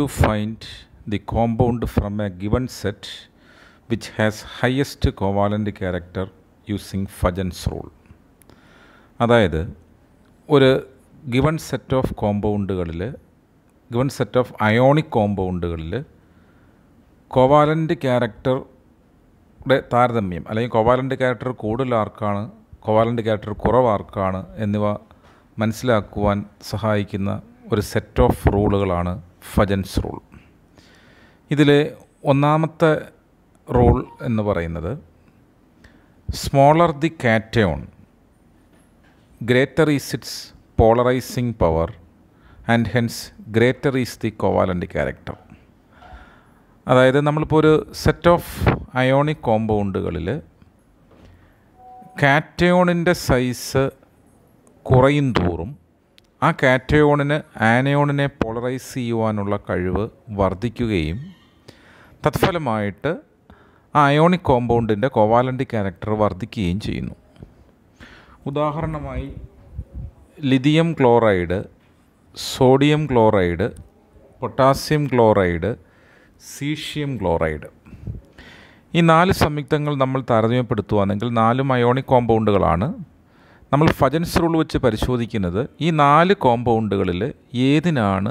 to find the compound from a given set which has highest covalent character using Fajans rule അതായത് ഒരു given set of കോമ്പൗണ്ടുകളിൽ given set of ionic കോമ്പൗണ്ടുകളിൽ covalent ക്യാരക്ടറുടെ താരതമ്യം അല്ലെങ്കിൽ covalent character കൂടുതൽ ആർക്കാണ് കോവാലൻ്റ് ക്യാരക്ടർ കുറവാർക്കാണ് എന്നിവ മനസ്സിലാക്കുവാൻ സഹായിക്കുന്ന ഒരു സെറ്റ് ഓഫ് റൂളുകളാണ് ഫജൻസ് റൂൾ ഇതിലെ ഒന്നാമത്തെ റൂൾ എന്ന് പറയുന്നത് smaller the cation greater is its polarising power and hence greater is the covalent character അതായത് നമ്മളിപ്പോൾ ഒരു സെറ്റ് ഓഫ് അയോണിക് കോമ്പൗണ്ടുകളിൽ കാറ്റയോണിൻ്റെ സൈസ് കുറയും തോറും ആ കാറ്റയോണിന് ആനയോണിനെ പോളറൈസ് ചെയ്യുവാനുള്ള കഴിവ് വർദ്ധിക്കുകയും തത്ഫലമായിട്ട് ആ അയോണിക് കോമ്പൗണ്ടിൻ്റെ കോവാലൻ്റ് ക്യാരക്ടർ വർദ്ധിക്കുകയും ചെയ്യുന്നു ഉദാഹരണമായി lithium chloride sodium chloride potassium chloride caesium chloride ഈ നാല് സംയുക്തങ്ങൾ നമ്മൾ താരതമ്യപ്പെടുത്തുകയാണെങ്കിൽ നാലും അയോണിക് കോമ്പൗണ്ടുകളാണ് നമ്മൾ ഫജൻസ് റൂൾ വെച്ച് പരിശോധിക്കുന്നത് ഈ നാല് കോമ്പൗണ്ടുകളിൽ ഏതിനാണ്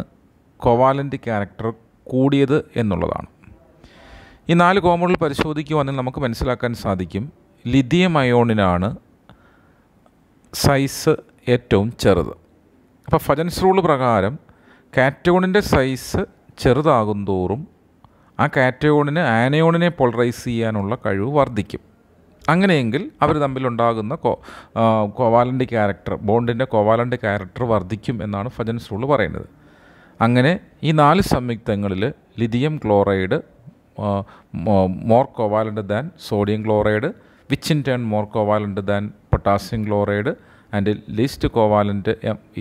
കൊവാലൻ്റ് ക്യാരക്ടർ കൂടിയത് എന്നുള്ളതാണ് ഈ നാല് കോമ്പൗണ്ടുകൾ പരിശോധിക്കുവാണെങ്കിൽ നമുക്ക് മനസ്സിലാക്കാൻ സാധിക്കും ലിഥിയം അയോണിനാണ് സൈസ് ഏറ്റവും ചെറുത് അപ്പോൾ ഫജൻസ് റൂൾ പ്രകാരം കാറ്റയോണിൻ്റെ സൈസ് ചെറുതാകും തോറും ആ കാറ്റയോണിന് ആനയോണിനെ പോളറൈസ് ചെയ്യാനുള്ള കഴിവ് വർദ്ധിക്കും അങ്ങനെയെങ്കിൽ അവർ തമ്മിലുണ്ടാകുന്ന കോ കോവാലൻ്റ് ക്യാരക്ടർ ബോണ്ടിൻ്റെ കോവാലൻ്റ് ക്യാരക്ടർ വർദ്ധിക്കും എന്നാണ് ഫജൻസ് റൂൾ പറയുന്നത് അങ്ങനെ ഈ നാല് സംയുക്തങ്ങളിൽ lithium chloride more covalent than sodium chloride which in turn more covalent than potassium chloride and least covalent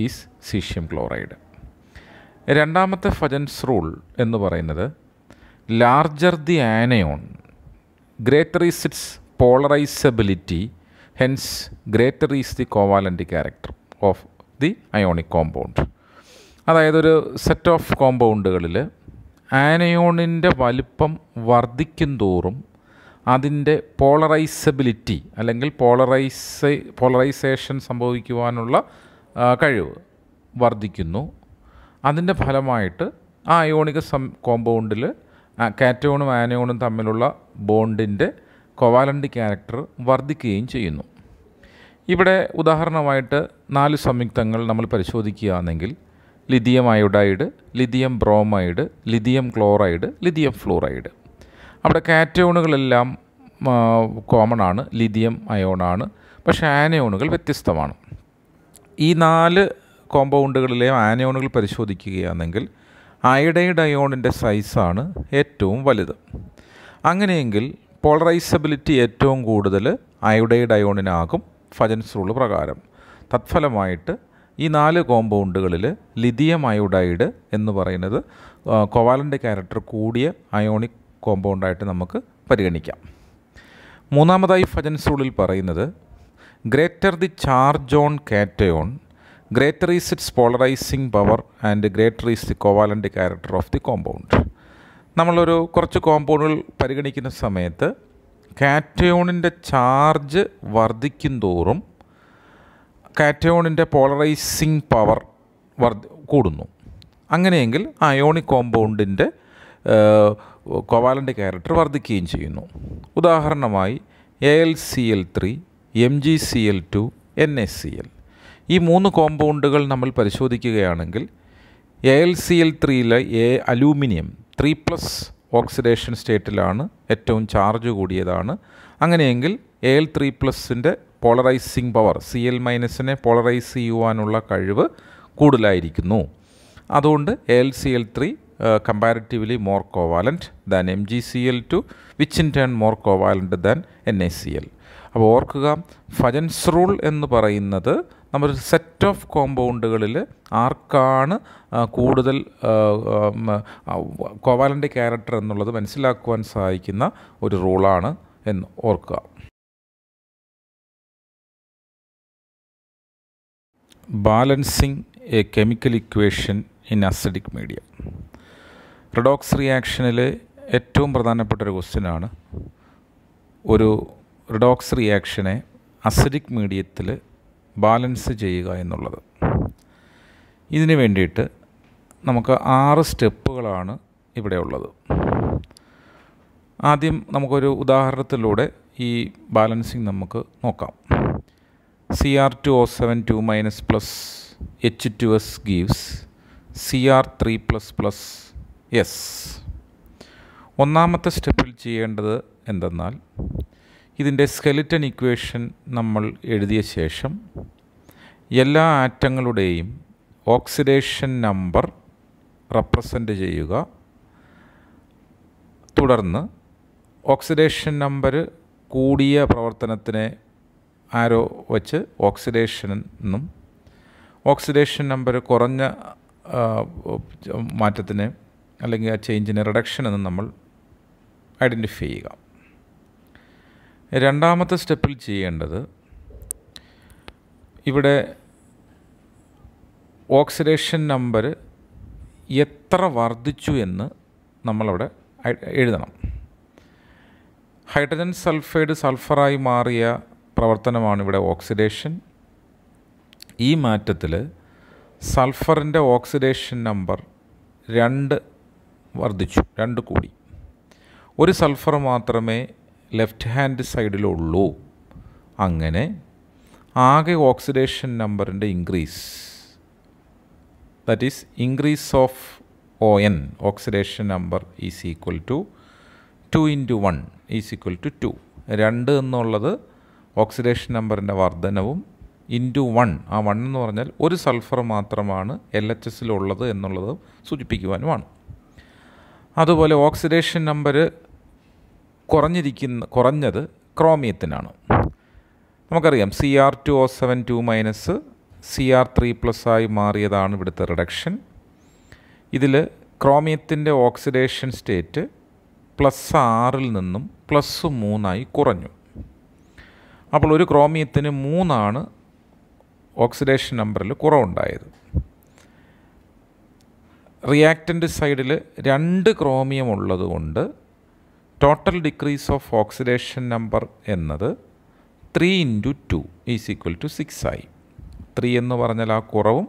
is caesium chloride രണ്ടാമത്തെ ഫജൻസ് റൂൾ എന്ന് പറയുന്നത് larger the anion greater is its polarisability hence greater is the covalent character of the ionic compound അതായത് ഒരു set of കോമ്പൗണ്ടുകളിൽ ആനയോണിൻ്റെ വലിപ്പം വർദ്ധിക്കും തോറും അതിൻ്റെ polarisability അല്ലെങ്കിൽ പോളറൈസ പോളറൈസേഷൻ സംഭവിക്കുവാനുള്ള കഴിവ് വർദ്ധിക്കുന്നു അതിൻ്റെ ഫലമായിട്ട് ആ അയോണിക സം കോമ്പൗണ്ടിൽ കാറ്റോണും ആനയോണും തമ്മിലുള്ള ബോണ്ടിൻ്റെ കൊവാലൻ്റ് ക്യാരക്ടർ വർദ്ധിക്കുകയും ചെയ്യുന്നു ഇവിടെ ഉദാഹരണമായിട്ട് നാല് സംയുക്തങ്ങൾ നമ്മൾ പരിശോധിക്കുകയാണെങ്കിൽ lithium iodide lithium bromide lithium chloride lithium fluoride അവിടെ കാറ്റയോണുകളെല്ലാം കോമൺ ആണ് ലിഥിയം അയോണാണ് പക്ഷേ ആനയോണുകൾ വ്യത്യസ്തമാണ് ഈ നാല് കോമ്പൗണ്ടുകളിലെ ആനയോണുകൾ പരിശോധിക്കുകയാണെങ്കിൽ അയഡൈഡ് അയോണിൻ്റെ സൈസാണ് ഏറ്റവും വലുത് അങ്ങനെയെങ്കിൽ പോളറൈസബിലിറ്റി ഏറ്റവും കൂടുതൽ അയോഡൈഡ് അയോണിനാകും ഫജൻസ് റൂൾ പ്രകാരം തത്ഫലമായിട്ട് ഈ നാല് കോമ്പൗണ്ടുകളിൽ ലിഥിയം അയോഡൈഡ് എന്ന് പറയുന്നത് കൊവാലൻ്റെ ക്യാരക്ടർ കൂടിയ അയോണിക് കോമ്പൗണ്ടായിട്ട് നമുക്ക് പരിഗണിക്കാം മൂന്നാമതായി ഫജൻസ് റൂളിൽ പറയുന്നത് greater the charge on cation greater is its polarising power and greater is the covalent character of the compound നമ്മളൊരു കുറച്ച് കോമ്പൗണ്ടുകൾ പരിഗണിക്കുന്ന സമയത്ത് കാറ്റയോണിൻ്റെ ചാർജ് വർദ്ധിക്കും തോറും കാറ്റയോണിൻ്റെ പോളറൈസിങ് പവർ വർദ്ധ കൂടുന്നു അങ്ങനെയെങ്കിൽ അയോണിക് കോമ്പൗണ്ടിൻ്റെ കൊവാലൻ്റ് ക്യാരക്ടർ വർദ്ധിക്കുകയും ചെയ്യുന്നു ഉദാഹരണമായി A L C L three M G C L two N S C L ഈ മൂന്ന് കോമ്പൗണ്ടുകൾ നമ്മൾ പരിശോധിക്കുകയാണെങ്കിൽ എ എൽ സി എൽ ത്രീയിലെ A aluminium three plus oxidation സ്റ്റേറ്റിലാണ് ഏറ്റവും ചാർജ് കൂടിയതാണ് അങ്ങനെയെങ്കിൽ എൽ ത്രീ പ്ലസിൻ്റെ പോളറൈസിങ് പവർ സി എൽ മൈനസിനെ പോളറൈസ് ചെയ്യുവാനുള്ള കഴിവ് കൂടുതലായിരിക്കുന്നു അതുകൊണ്ട് L C L three comparatively more covalent than M G C L two which in turn more covalent than N A C L അപ്പോൾ ഓർക്കുക ഫജൻസ് റൂൾ എന്ന് പറയുന്നത് നമ്മളൊരു സെറ്റ് ഓഫ് കോമ്പൗണ്ടുകളിൽ ആർക്കാണ് കൂടുതൽ കോവാലൻ്റെ ക്യാരക്ടർ എന്നുള്ളത് മനസ്സിലാക്കുവാൻ സഹായിക്കുന്ന ഒരു റോളാണ് എന്ന് ഓർക്കുക balancing a chemical equation in acidic media redox റിയാക്ഷനിലെ ഏറ്റവും പ്രധാനപ്പെട്ട ഒരു ക്വസ്റ്റ്യനാണ് ഒരു റിഡോക്സ് റിയാക്ഷനെ അസിഡിക് മീഡിയത്തിൽ ബാലൻസ് ചെയ്യുക എന്നുള്ളത് ഇതിന് വേണ്ടിയിട്ട് നമുക്ക് ആറ് സ്റ്റെപ്പുകളാണ് ഇവിടെ ഉള്ളത് ആദ്യം നമുക്കൊരു ഉദാഹരണത്തിലൂടെ ഈ ബാലൻസിങ് നമുക്ക് നോക്കാം C R two O seven two minus plus H two S gives C R three plus plus S ഒന്നാമത്തെ സ്റ്റെപ്പിൽ ചെയ്യേണ്ടത് എന്തെന്നാൽ ഇതിൻ്റെ സ്കെലിറ്റൻ ഇക്വേഷൻ നമ്മൾ എഴുതിയ ശേഷം എല്ലാ ആറ്റങ്ങളുടെയും ഓക്സിഡേഷൻ നമ്പർ റെപ്രസെൻ്റ് ചെയ്യുക തുടർന്ന് ഓക്സിഡേഷൻ നമ്പർ കൂടിയ പ്രവർത്തനത്തിനെ ആരോ വച്ച് ഓക്സിഡേഷൻ എന്നും ഓക്സിഡേഷൻ നമ്പർ കുറഞ്ഞ മാറ്റത്തിന് അല്ലെങ്കിൽ ആ ചേഞ്ചിനെ റിഡക്ഷൻ എന്നും നമ്മൾ ഐഡൻറ്റിഫൈ ചെയ്യുക രണ്ടാമത്തെ സ്റ്റെപ്പിൽ ചെയ്യേണ്ടത് ഇവിടെ ഓക്സിഡേഷൻ നമ്പർ എത്ര വർദ്ധിച്ചു എന്ന് നമ്മളവിടെ എഴുതണം ഹൈഡ്രജൻ സൾഫൈഡ് സൾഫറായി മാറിയ പ്രവർത്തനമാണ് ഇവിടെ ഓക്സിഡേഷൻ ഈ മാറ്റത്തിൽ സൾഫറിൻ്റെ ഓക്സിഡേഷൻ നമ്പർ രണ്ട് വർദ്ധിച്ചു രണ്ട് കൂടി ഒരു സൾഫർ മാത്രമേ ലെഫ്റ്റ് ഹാൻഡ് സൈഡിലുള്ളൂ അങ്ങനെ ആകെ ഓക്സിഡേഷൻ നമ്പറിൻ്റെ increase that is increase of O N oxidation number is equal to two into one is equal to two രണ്ട് എന്നുള്ളത് ഓക്സിഡേഷൻ നമ്പറിൻ്റെ വർധനവും ഇൻറ്റു വൺ ആ വൺ എന്ന് പറഞ്ഞാൽ ഒരു സൾഫർ മാത്രമാണ് എൽ എച്ച് എസിലുള്ളത് എന്നുള്ളത് സൂചിപ്പിക്കുവാനുമാണ് അതുപോലെ ഓക്സിഡേഷൻ നമ്പർ കുറഞ്ഞിരിക്കുന്ന കുറഞ്ഞത് ക്രോമിയത്തിനാണ് നമുക്കറിയാം C R two O seven two minus C R three plus ആയി മാറിയതാണ് ഇവിടുത്തെ റിഡക്ഷൻ ഇതിൽ ക്രോമിയത്തിൻ്റെ ഓക്സിഡേഷൻ സ്റ്റേറ്റ് പ്ലസ് ആറിൽ നിന്നും പ്ലസ് മൂന്നായി കുറഞ്ഞു അപ്പോൾ ഒരു ക്രോമിയത്തിന് മൂന്നാണ് ഓക്സിഡേഷൻ നമ്പറിൽ കുറവുണ്ടായത് റിയാക്റ്റൻ്റ് സൈഡിൽ രണ്ട് ക്രോമിയം ഉള്ളതുകൊണ്ട് total decrease of oxidation number എന്നത് three into two is equal to six ആയി ത്രീ എന്ന് പറഞ്ഞാൽ ആ കുറവും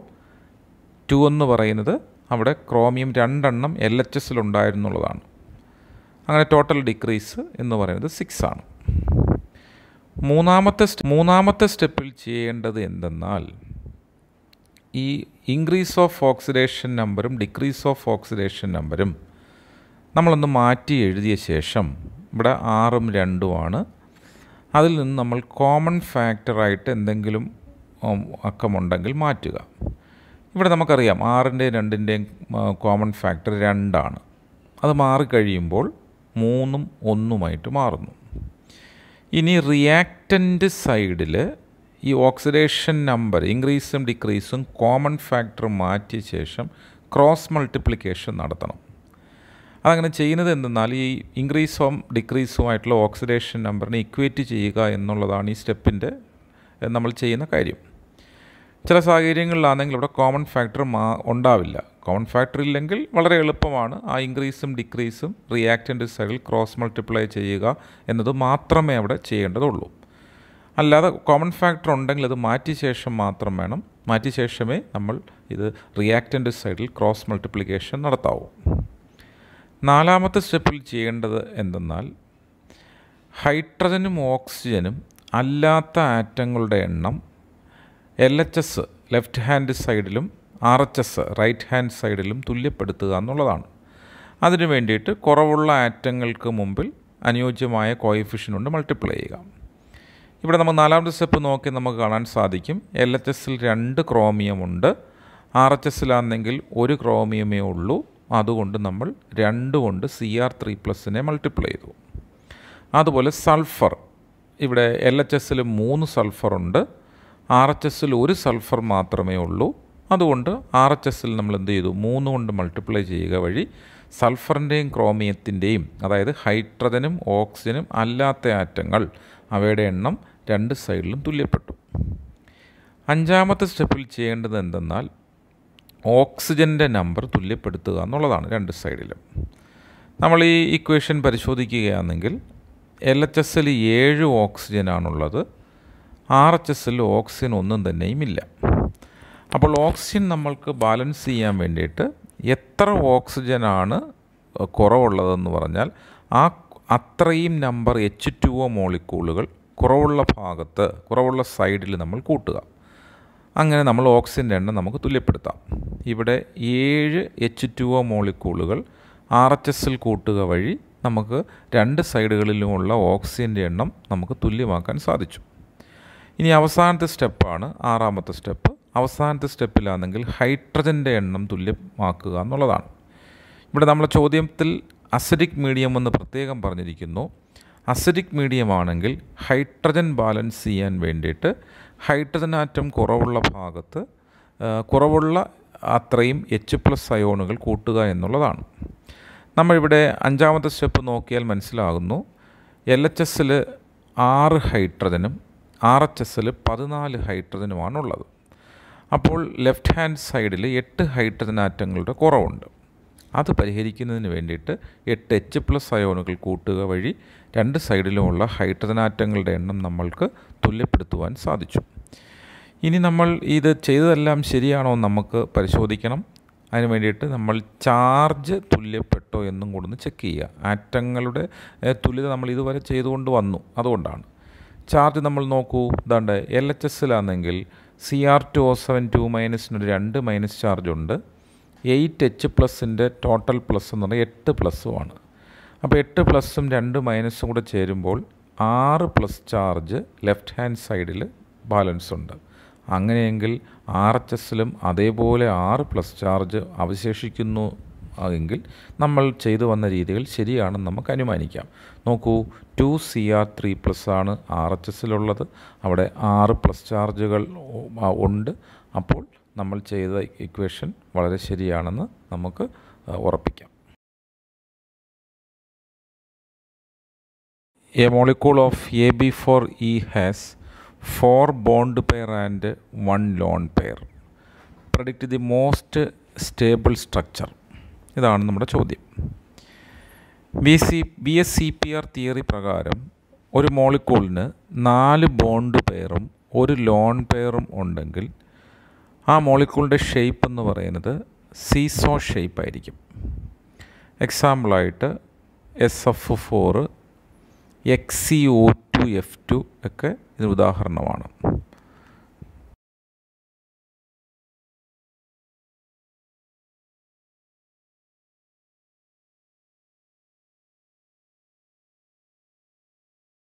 ടു എന്ന് പറയുന്നത് അവിടെ ക്രോമിയം രണ്ടെണ്ണം എൽ എച്ച് എസിലുണ്ടായിരുന്നുള്ളതാണ് അങ്ങനെ ടോട്ടൽ ഡിക്രീസ് എന്ന് പറയുന്നത് സിക്സ് ആണ് മൂന്നാമത്തെ മൂന്നാമത്തെ സ്റ്റെപ്പിൽ ചെയ്യേണ്ടത് എന്തെന്നാൽ ഈ ഇൻക്രീസ് ഓഫ് ഓക്സിഡേഷൻ നമ്പറും ഡിക്രീസ് ഓഫ് ഓക്സിഡേഷൻ നമ്പറും നമ്മളൊന്ന് മാറ്റി എഴുതിയ ശേഷം ഇവിടെ ആറും രണ്ടുമാണ് അതിൽ നിന്ന് നമ്മൾ കോമൺ ഫാക്ടറായിട്ട് എന്തെങ്കിലും അക്കമുണ്ടെങ്കിൽ മാറ്റുക ഇവിടെ നമുക്കറിയാം ആറിൻ്റെയും രണ്ടിൻ്റെയും കോമൺ ഫാക്ടർ രണ്ടാണ് അത് മാറിക്കഴിയുമ്പോൾ മൂന്നും ഒന്നുമായിട്ട് മാറുന്നു ഇനി റിയാക്റ്റൻ്റ് സൈഡിൽ ഈ ഓക്സിഡേഷൻ നമ്പർ ഇൻക്രീസും ഡിക്രീസും കോമൺ ഫാക്ടർ മാറ്റിയ ശേഷം ക്രോസ് മൾട്ടിപ്ലിക്കേഷൻ നടത്തണം അതങ്ങനെ ചെയ്യുന്നത് എന്തെന്നാൽ ഈ ഇൻക്രീസ് ഡിക്രീസും ഡിക്രീസുമായിട്ടുള്ള ഓക്സിഡേഷൻ നമ്പറിനെ ഇക്വേറ്റ് ചെയ്യുക എന്നുള്ളതാണ് ഈ സ്റ്റെപ്പിൻ്റെ നമ്മൾ ചെയ്യുന്ന കാര്യം ചില സാഹചര്യങ്ങളിലാണെങ്കിൽ ഇവിടെ കോമൺ ഫാക്ടർ മാ ഉണ്ടാവില്ല കോമൺ ഫാക്ടർ ഇല്ലെങ്കിൽ വളരെ എളുപ്പമാണ് ആ ഇൻക്രീസും ഡിക്രീസും റിയാക്റ്റൻ്റ് സൈഡിൽ ക്രോസ് മൾട്ടിപ്ലൈ ചെയ്യുക എന്നത് മാത്രമേ അവിടെ ചെയ്യേണ്ടതുള്ളൂ അല്ലാതെ കോമൺ ഫാക്ടർ ഉണ്ടെങ്കിൽ അത് മാറ്റിയ ശേഷം മാത്രം വേണം മാറ്റിയ ശേഷമേ നമ്മൾ ഇത് റിയാക്റ്റൻ്റ് സൈഡിൽ ക്രോസ് മൾട്ടിപ്ലിക്കേഷൻ നടത്താവൂ നാലാമത്തെ സ്റ്റെപ്പിൽ ചെയ്യേണ്ടത് എന്തെന്നാൽ ഹൈഡ്രജനും ഓക്സിജനും അല്ലാത്ത ആറ്റങ്ങളുടെ എണ്ണം L H S left hand സൈഡിലും R H S right hand സൈഡിലും തുല്യപ്പെടുത്തുക എന്നുള്ളതാണ് അതിനു വേണ്ടിയിട്ട് കുറവുള്ള ആറ്റങ്ങൾക്ക് മുമ്പിൽ അനുയോജ്യമായ കോയിഫിഷൻ കൊണ്ട് മൾട്ടിപ്ലൈ ചെയ്യുക ഇവിടെ നമ്മൾ നാലാമത്തെ സ്റ്റെപ്പ് നോക്കി നമുക്ക് കാണാൻ സാധിക്കും എൽ എച്ച് എസിൽ രണ്ട് ക്രോമിയം ഉണ്ട് ആർ എച്ച് എസിലാണെങ്കിൽ ഒരു ക്രോമിയമേ ഉള്ളൂ അതുകൊണ്ട് നമ്മൾ രണ്ട് കൊണ്ട് സി ആർ ത്രീ പ്ലസിനെ മൾട്ടിപ്ലൈ ചെയ്തു അതുപോലെ സൾഫർ ഇവിടെ എൽ എച്ച് എസിൽ മൂന്ന് സൾഫറുണ്ട് ആർ എച്ച് എസിൽ ഒരു സൾഫർ മാത്രമേ ഉള്ളൂ അതുകൊണ്ട് ആർ എച്ച് എസിൽ നമ്മൾ എന്ത് ചെയ്തു മൂന്ന് കൊണ്ട് മൾട്ടിപ്ലൈ ചെയ്യുക വഴി സൾഫറിൻ്റെയും ക്രോമിയത്തിൻ്റെയും അതായത് ഹൈഡ്രജനും ഓക്സിജനും അല്ലാത്ത ആറ്റങ്ങൾ അവയുടെ എണ്ണം രണ്ട് സൈഡിലും തുല്യപ്പെട്ടു അഞ്ചാമത്തെ സ്റ്റെപ്പിൽ ചെയ്യേണ്ടത് എന്തെന്നാൽ ഓക്സിജൻ്റെ നമ്പർ തുല്യപ്പെടുത്തുക എന്നുള്ളതാണ് രണ്ട് സൈഡിലും നമ്മൾ ഈ ഇക്വേഷൻ പരിശോധിക്കുകയാണെങ്കിൽ എൽ എച്ച് എസിൽ ഏഴ് ഓക്സിജനാണുള്ളത് ആർ എച്ച് എസിൽ ഓക്സിജൻ ഒന്നും തന്നെയും ഇല്ല അപ്പോൾ ഓക്സിജൻ നമ്മൾക്ക് ബാലൻസ് ചെയ്യാൻ വേണ്ടിയിട്ട് എത്ര ഓക്സിജനാണ് കുറവുള്ളതെന്ന് പറഞ്ഞാൽ ആ അത്രയും നമ്പർ എച്ച് ടു ഒ മോളിക്കൂളുകൾ കുറവുള്ള ഭാഗത്ത് കുറവുള്ള സൈഡിൽ നമ്മൾ കൂട്ടുക അങ്ങനെ നമ്മൾ ഓക്സിജൻ്റെ എണ്ണം നമുക്ക് തുല്യപ്പെടുത്താം ഇവിടെ ഏഴ് എച്ച് ടു ഒ മോളിക്കൂളുകൾ ആർ എച്ച് എസിൽ കൂട്ടുക വഴി നമുക്ക് രണ്ട് സൈഡുകളിലുമുള്ള ഓക്സിജൻ്റെ എണ്ണം നമുക്ക് തുല്യമാക്കാൻ സാധിച്ചു ഇനി അവസാനത്തെ സ്റ്റെപ്പാണ് ആറാമത്തെ സ്റ്റെപ്പ് അവസാനത്തെ സ്റ്റെപ്പിലാണെങ്കിൽ ഹൈഡ്രജൻ്റെ എണ്ണം തുല്യമാക്കുക എന്നുള്ളതാണ് ഇവിടെ നമ്മളെ ചോദ്യത്തിൽ അസിഡിക് മീഡിയം എന്ന് പ്രത്യേകം പറഞ്ഞിരിക്കുന്നു അസിഡിക് മീഡിയം ആണെങ്കിൽ ഹൈഡ്രജൻ ബാലൻസ് ചെയ്യാൻ വേണ്ടിയിട്ട് ഹൈഡ്രജൻ ആറ്റം കുറവുള്ള ഭാഗത്ത് കുറവുള്ള അത്രയും എച്ച് പ്ലസ് അയോണുകൾ കൂട്ടുക എന്നുള്ളതാണ് നമ്മളിവിടെ അഞ്ചാമത്തെ സ്റ്റെപ്പ് നോക്കിയാൽ മനസ്സിലാകുന്നു എൽ എച്ച് എസിൽ ആറ് ഹൈഡ്രജനും ആർ എച്ച് എസിൽ പതിനാല് ഹൈഡ്രജനുമാണുള്ളത് അപ്പോൾ ലെഫ്റ്റ് ഹാൻഡ് സൈഡിൽ എട്ട് ഹൈഡ്രജൻ ആറ്റങ്ങളുടെ കുറവുണ്ട് അത് പരിഹരിക്കുന്നതിന് വേണ്ടിയിട്ട് എട്ട് എച്ച് പ്ലസ് അയോണുകൾ കൂട്ടുക വഴി രണ്ട് സൈഡിലുമുള്ള ഹൈഡ്രജൻ ആറ്റങ്ങളുടെ എണ്ണം നമ്മൾക്ക് തുല്യപ്പെടുത്തുവാൻ സാധിച്ചു ഇനി നമ്മൾ ഇത് ചെയ്തതെല്ലാം ശരിയാണോ നമുക്ക് പരിശോധിക്കണം അതിന് വേണ്ടിയിട്ട് നമ്മൾ ചാർജ് തുല്യപ്പെട്ടോ എന്നും ഒന്ന് ചെക്ക് ചെയ്യുക ആറ്റങ്ങളുടെ തുല്യത നമ്മൾ ഇതുവരെ ചെയ്തുകൊണ്ട് വന്നു അതുകൊണ്ടാണ് ചാർജ് നമ്മൾ നോക്കൂ ഇതാണ്ട് എൽ എച്ച് എസിലാണെങ്കിൽ C R two O seven two മൈനസിനൊരു രണ്ട് മൈനസ് ചാർജുണ്ട് എയ്റ്റ് എച്ച് പ്ലസിൻ്റെ ടോട്ടൽ പ്ലസ് എന്ന് പറഞ്ഞാൽ എട്ട് പ്ലസ്സുമാണ് അപ്പോൾ എട്ട് പ്ലസും രണ്ട് മൈനസും കൂടെ ചേരുമ്പോൾ ആറ് പ്ലസ് ചാർജ് ലെഫ്റ്റ് ഹാൻഡ് സൈഡിൽ ബാലൻസ് ഉണ്ട് അങ്ങനെയെങ്കിൽ ആർ എച്ച് എസിലും അതേപോലെ ആറ് പ്ലസ് ചാർജ് അവശേഷിക്കുന്നു എങ്കിൽ നമ്മൾ ചെയ്തു വന്ന രീതികൾ ശരിയാണെന്ന് നമുക്ക് അനുമാനിക്കാം നോക്കൂ two C R three plus ആണ് ആർ എച്ച് എസിലുള്ളത് അവിടെ ആറ് പ്ലസ് ചാർജുകൾ ഉണ്ട് അപ്പോൾ നമ്മൾ ചെയ്ത ഇക്വേഷൻ വളരെ ശരിയാണെന്ന് നമുക്ക് ഉറപ്പിക്കാം A molecule of AB4E has four bond pair and one lone pair. Predict the most stable structure. ഇതാണ് നമ്മുടെ ചോദ്യം B C B S C P R theory പ്രകാരം ഒരു മോളിക്കൂളിന് നാല് ബോണ്ട് പെയറും ഒരു ലോൺ പെയറും ഉണ്ടെങ്കിൽ ആ മോളിക്കൂളിൻ്റെ ഷേപ്പ് എന്ന് പറയുന്നത് സീസോ ഷേപ്പ് ആയിരിക്കും എക്സാമ്പിളായിട്ട് S F four X C O two F two ഒക്കെ ഇതിന് ഉദാഹരണമാണ്